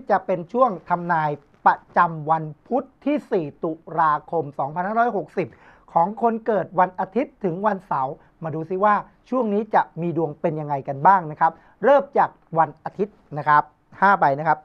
ที่จะเป็นช่วงทำนายประจำวันพุทธที่ 4 ตุลาคม 2560 ของคนเกิดวันอาทิตย์ถึงวันเสาร์ มาดูซิ ว่าช่วงนี้จะมีดวงเป็นยังไงกันบ้างนะครับ เริ่มจากวันอาทิตย์นะครับ5ใบนะครับ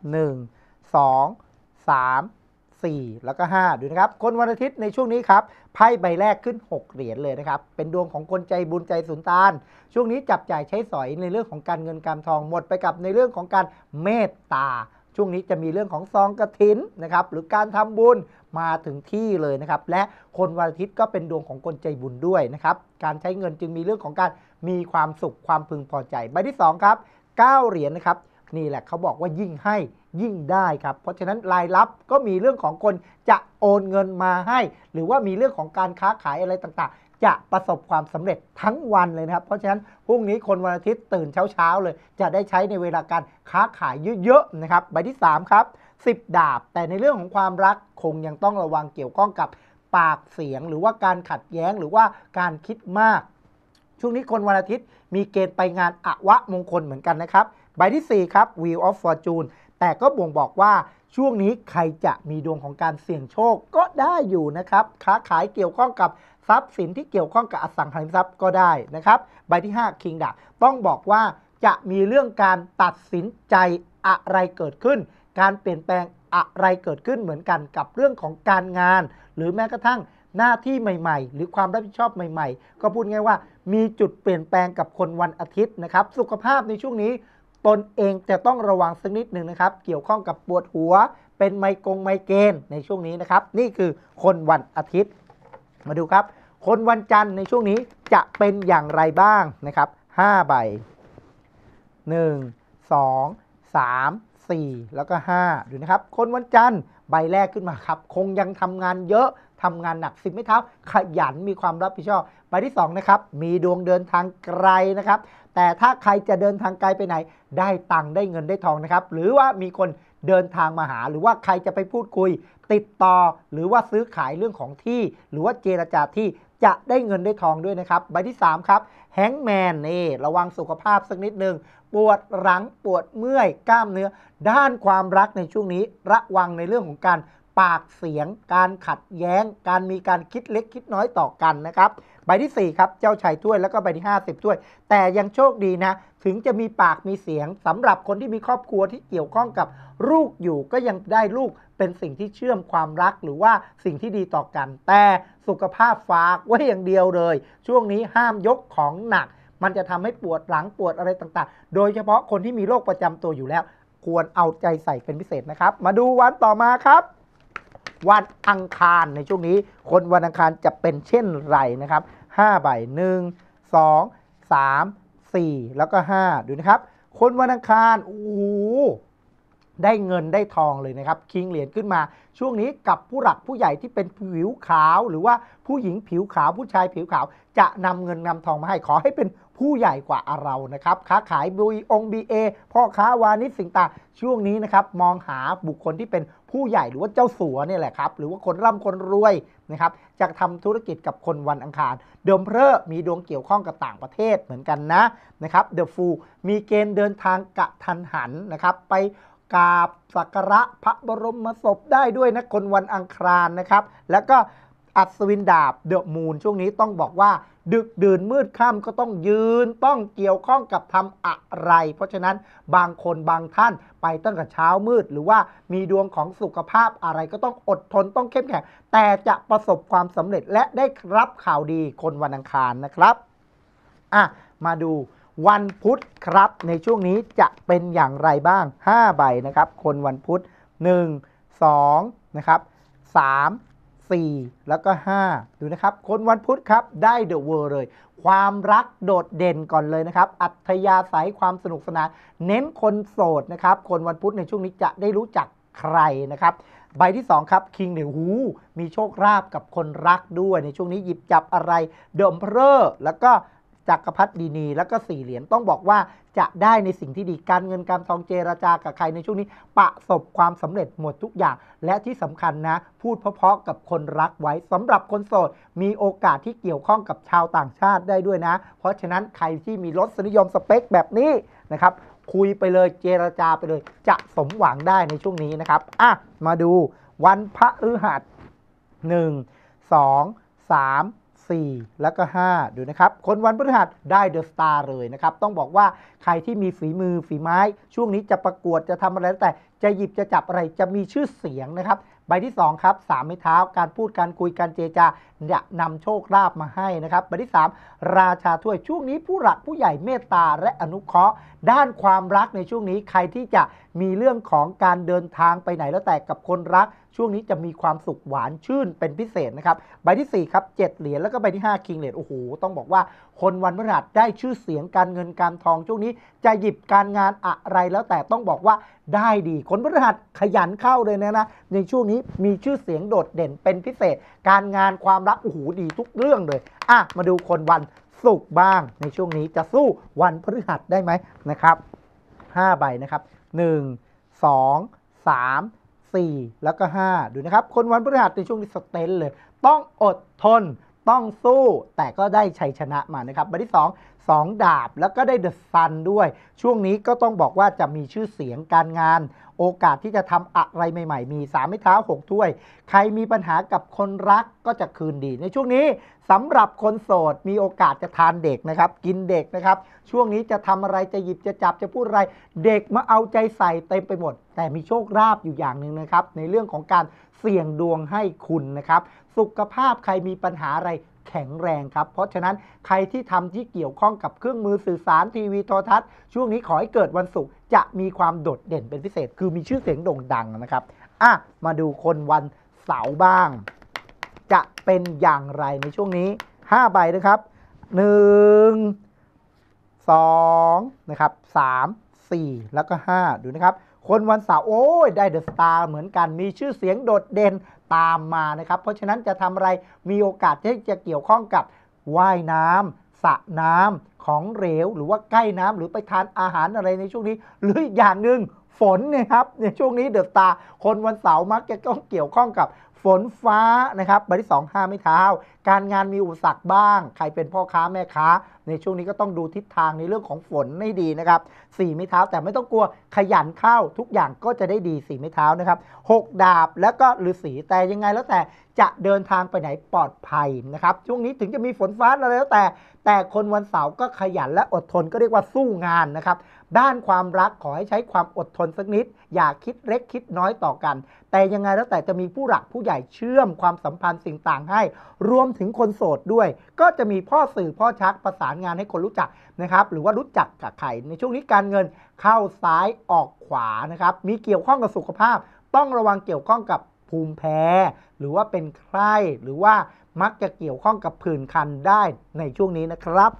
1 2 3 4 แล้วก็ 5 ดูนะครับ คนวันอาทิตย์ในช่วงนี้ครับไพ่ใบแรกขึ้น 6 เหรียญเลยนะครับ เป็นดวงของคนใจบุญใจสุนทาน ช่วงนี้จับจ่ายใช้สอยในเรื่องของการเงินการทองหมดไปกับในเรื่องของการเมตตาช่วงนี้จะมีเรื่องของซองกระถินนะครับหรือการทำบุญมาถึงที่เลยนะครับและคนวันอาทิตย์ก็เป็นดวงของคนใจบุญด้วยนะครับการใช้เงินจึงมีเรื่องของการมีความสุขความพึงพอใจ ใบที่2ครับ9เหรียญนนะครับนี่แหละเขาบอกว่ายิ่งให้ยิ่งได้ครับเพราะฉะนั้นรายรับก็มีเรื่องของคนจะโอนเงินมาให้ หรือว่ามีเรื่องของการค้าขายอะไรต่างจะประสบความสำเร็จทั้งวันเลยนะครับ เพราะฉะนั้นพรุ่งนี้คนวันอาทิตย์ตื่นเช้า ๆ เลย จะได้ใช้ในเวลาการค้าขายเยอะ ๆ นะครับ ใบที่3ครับ10 ดาบ แต่ในเรื่องของความรักคงยังต้องระวังเกี่ยวข้องกับปากเสียง หรือว่าการขัดแย้งหรือว่าการคิดมาก ช่วงนี้คนวันอาทิตย์มีเกณฑ์ไปงานอะวะมงคลเหมือนกันนะครับใบที่4ครับ Wheel of Fortune แต่ก็บ่งบอกว่าช่วงนี้ใครจะมีดวงของการเสี่ยงโชค ก็ได้อยู่นะครับค้าขายเกี่ยวข้องกับทรัพย์สินที่เกี่ยวข้องกับอสังหาริมทรัพย์ก็ได้นะครับใบที่5คิงดาต้องบอกว่าจะมีเรื่องการตัดสินใจอะไรเกิดขึ้นการเปลี่ยนแปลงอะไรเกิดขึ้นเหมือนกันกับเรื่องของการงาน หรือแม้กระทั่งหน้าที่ใหม่ ๆ หรือความรับผิดชอบใหม่ ๆ ก็พูดง่ายว่ามีจุดเปลี่ยนแปลงกับคนวันอาทิตย์นะครับ สุขภาพในช่วงนี้ตนเองจะต้องระวังสักนิดหนึ่งนะครับ เกี่ยวข้องกับปวดหัว เป็นไมกงไมเกนในช่วงนี้นะครับ นี่คือคนวันอาทิตย์มาดูครับ คนวันจันทร์ในช่วงนี้จะเป็นอย่างไรบ้าง นะครับ5ใบ 1 2 3 4 แล้วก็ 5 ดูนะครับ คนวันจันทร์ ใบแรกขึ้นมาครับ คงยังทำงานเยอะทำงานหนักสิบไม่เท้าขยัน มีความรับผิดชอบใบที่ 2 นะครับ มีดวงเดินทางไกลนะครับ แต่ถ้าใครจะเดินทางไกลไปไหน ได้ตังค์ ได้เงิน ได้ทองนะครับ หรือว่ามีคนเดินทางมาหาหรือว่าใครจะไปพูดคุย ติดต่อหรือว่าซื้อขายเรื่องของที่ หรือว่าเจรจาที่จะได้เงินได้ทองด้วยนะครับ ใบที่ 3 ครับแฮงแมนนี่ระวังสุขภาพสักนิดหนึ่ง ปวดหลังปวดเมื่อยกล้ามเนื้อ ด้านความรักในช่วงนี้ระวังในเรื่องของการปากเสียงการขัดแย้ง การมีการคิดเล็กคิดน้อยต่อกันนะครับ ใบที่ 4 ครับเจ้าชายถ้วยแล้วก็ใบที่ 50ถ้วย แต่ยังโชคดีนะ ถึงจะมีปากมีเสียง สำหรับคนที่มีครอบครัวที่เกี่ยวข้องกับลูกอยู่ก็ยังได้ลูกเป็นสิ่งที่เชื่อมความรักหรือว่าสิ่งที่ดีต่อกัน แต่สุขภาพฝากไว้อย่างเดียวเลย ช่วงนี้ห้ามยกของหนัก มันจะทำให้ปวดหลังปวดอะไรต่างๆ โดยเฉพาะคนที่มีโรคประจำตัวอยู่แล้ว ควรเอาใจใส่เป็นพิเศษนะครับ มาดูวันต่อมาครับวันอังคารในช่วงนี้ คนวันอังคารจะเป็นเช่นไรนะ ครับ5ใบ 1 2 3 4 แล้วก็ 5 ดูนะ ครับ คนวันอังคารโอ้โหได้เงินได้ทองเลยนะครับคิงเหรียญขึ้นมา ช่วงนี้กับผู้หลักผู้ใหญ่ที่เป็นผิวขาวหรือว่าผู้หญิงผิวขาวผู้ชายผิวขาว จะนำเงินนำทองมาให้ขอให้เป็นผู้ใหญ่กว่าเรา นะครับ ค้าขายบุยองบีเอ พ่อค้าวานิชสิ่งต่างช่วงนี้นะครับมองหาบุคคลที่เป็นผู้ใหญ่หรือว่าเจ้าสัวเนี่ยแหละครับ หรือว่าคนร่ำคนรวยนะครับจะทำธุรกิจกับคนวันอังคาร เดิมเพลมีดวงเกี่ยวข้องกับต่างประเทศเหมือนกันนะนะครับเดอะฟูมีเกณฑ์เดินทางกะทันหันนะครับ ไปกราบสักการะพระบรมศพได้ด้วยนะ คนวันอังคารนะครับ แล้วก็อัศวินดาบเดอะมูนช่วงนี้ต้องบอกว่า ดึกดื่นมืดค่ำก็ต้องยืนต้องเกี่ยวข้องกับทำอะไร เพราะฉะนั้นบางคนบางท่านไปตั้งแต่เช้ามืด หรือว่ามีดวงของสุขภาพอะไรก็ต้องอดทนต้องเข้มแข็งแต่จะประสบความสำเร็จและได้รับข่าวดีคนวันอังคารนะครับอ่ะมาดูวันพุธครับในช่วงนี้จะเป็นอย่างไรบ้าง 5 ใบนะครับ คนวันพุธ1 2นะครับ3 4 แล้วก็ 5 ดูนะครับ คนวันพุธครับได้เดอะเวิร์เลย ความรักโดดเด่นก่อนเลยนะครับ อัธยาศัยความสนุกสนานเน้นคนโสดนะครับ คนวันพุธในช่วงนี้จะได้รู้จักใครนะครับ ใบที่ 2 ครับคิงเนี่ยหูมีโชคลาภกับคนรักด้วยในช่วงนี้หยิบจับอะไร เดิมเพ้อแล้วก็จักรพรรดินีแล้วก็สี่เหรียญต้องบอกว่าจะได้ในสิ่งที่ดีการเงินการทองเจราจากับใครในช่วงนี้ ประสบความสำเร็จหมดทุกอย่างและที่สำคัญนะ พูดเพาะๆกับคนรักไว้สำหรับคนโสด มีโอกาสที่เกี่ยวข้องกับชาวต่างชาติได้ด้วยนะ เพราะฉะนั้นใครที่มีรสนิยมสเปคแบบนี้นะครับ คุยไปเลยเจราจาไปเลยจะสมหวังได้ในช่วงนี้นะครับอ่ะมาดูวันพระฤหัสหนึ่งสองสาม4 แล้วก็ 5 ดูนะครับ คนวันพฤหัสได้เดอะสตาร์เลยนะครับ ต้องบอกว่าใครที่มีฝีมือฝีไม้ ช่วงนี้จะประกวดจะทำอะไรแต่จะหยิบจะจับอะไรจะมีชื่อเสียงนะครับ ใบที่ 2 ครับสามไม้เท้า การพูดการคุยการเจจาจะนำโชคลาภมาให้นะครับ ใบที่ 3 ราชาถ้วยช่วงนี้ผู้หลักผู้ใหญ่เมตตา และอนุเคราะห์ ด้านความรักในช่วงนี้ใครที่จะมีเรื่องของการเดินทางไปไหนแล้วแต่กับคนรักช่วงนี้จะมีความสุขหวานชื่นเป็นพิเศษนะครับ ใบที่ 4 ครับ7เหรียญแล้วก็ใบที่5คิงเหรียญโอ้โหต้องบอกว่า คนวันพฤหัสได้ชื่อเสียงการเงินการทองช่วงนี้จะหยิบการงานอะไรแล้วแต่ต้องบอกว่าได้ดีคนพฤหัสขยันเข้าเลยนะนะในช่วงนี้มีชื่อเสียงโดดเด่นเป็นพิเศษ การงานความรักโอ้โหดีทุกเรื่องเลยอ่ะมาดูคนวันศุกร์บ้าง ในช่วงนี้จะสู้วันพฤหัสได้ไหมนะครับ 5 ใบนะครับ 1 2 3 4 แล้วก็ 5 ดูนะครับ คนวันพฤหัสในช่วงนี้สเตนเลย ต้องอดทนต้องสู้แต่ก็ได้ชัยชนะมานะครับบันที่ 2 2 ดาบแล้วก็ได้เดอะซันด้วย ช่วงนี้ก็ต้องบอกว่าจะมีชื่อเสียงการงาน โอกาสที่จะทำอะไรใหม่ๆ มี3ามไม้เท้า 6 ถ้วย ใครมีปัญหากับคนรักก็จะคืนดี ในช่วงนี้สำหรับคนโสดมีโอกาสจะทานเด็กนะครับกินเด็กนะครับช่วงนี้จะทำอะไรจะหยิบจะจับจะพูดอะไร เด็กมาเอาใจใส่เต็มไปหมดแต่ มีโชคลาภอยู่อย่างหนึ่งนะครับ ในเรื่องของการเสี่ยงดวงให้คุณนะครับ สุขภาพใครมีปัญหาอะไรแข็งแรงครับเพราะฉะนั้นใครที่ทำที่เกี่ยวข้องกับเครื่องมือสื่อสารทีวีโทรทัศน์ช่วงนี้ขอให้เกิดวันศุกร์จะมีความโดดเด่นเป็นพิเศษ คือมีชื่อเสียงโด่งดังนะครับอ่ะมาดูคนวันเสาร์บ้าง จะเป็นอย่างไรในช่วงนี้ 5 ใบนะครับ 1 2 นะครับ 3 4 แล้วก็ 5 ดูนะครับคนวันเสาร์โอ้ยได้เดอะสตาร์เหมือนกันมีชื่อเสียงโดดเด่นตามมานะครับ เพราะฉะนั้นจะทำอะไรมีโอกาสที่จะเกี่ยวข้องกับว่ายน้ำสระน้ำของเหลวหรือว่าใกล้น้ำหรือไปทานอาหารอะไรในช่วงนี้ หรืออีกอย่างหนึ่งฝนนะครับ ในช่วงนี้เดอะสตาร์คนวันเสาร์มักจะต้องเกี่ยวข้องกับฝนฟ้านะครับใบที่2 5ไม่เท้า การงานมีอุปสรรคบ้าง ใครเป็นพ่อค้าแม่ค้า ในช่วงนี้ก็ต้องดูทิศทางในเรื่องของฝนให้ดีนะครับ4ไม่เท้าแต่ไม่ต้องกลัวขยันเข้า ทุกอย่างก็จะได้ดี4ไม่เท้านะครับ6ดาบแล้วก็ฤาษี แต่ยังไงแล้วแต่จะเดินทางไปไหนปลอดภัยนะครับช่วงนี้ถึงจะมีฝนฟ้าอะไรแล้วแต่ แต่คนวันเสาร์ก็ขยันและอดทนก็เรียกว่าสู้งานนะครับด้านความรักขอให้ใช้ความอดทนสักนิด อย่าคิดเล็กคิดน้อยต่อกัน แต่ยังไงแล้วแต่จะมีผู้หลักผู้ใหญ่เชื่อมความสัมพันธ์สิ่งต่างให้ รวมถึงคนโสดด้วย ก็จะมีพ่อสื่อพ่อชัก ประสานงานให้คนรู้จักนะครับหรือว่ารู้จักกับใครในช่วงนี้การเงินเข้าซ้ายออกขวานะครับมีเกี่ยวข้องกับสุขภาพ ต้องระวังเกี่ยวข้องกับภูมิแพ้ หรือว่าเป็นไข้หรือว่ามักจะเกี่ยวข้องกับผื่นคันได้ในช่วงนี้นะครับ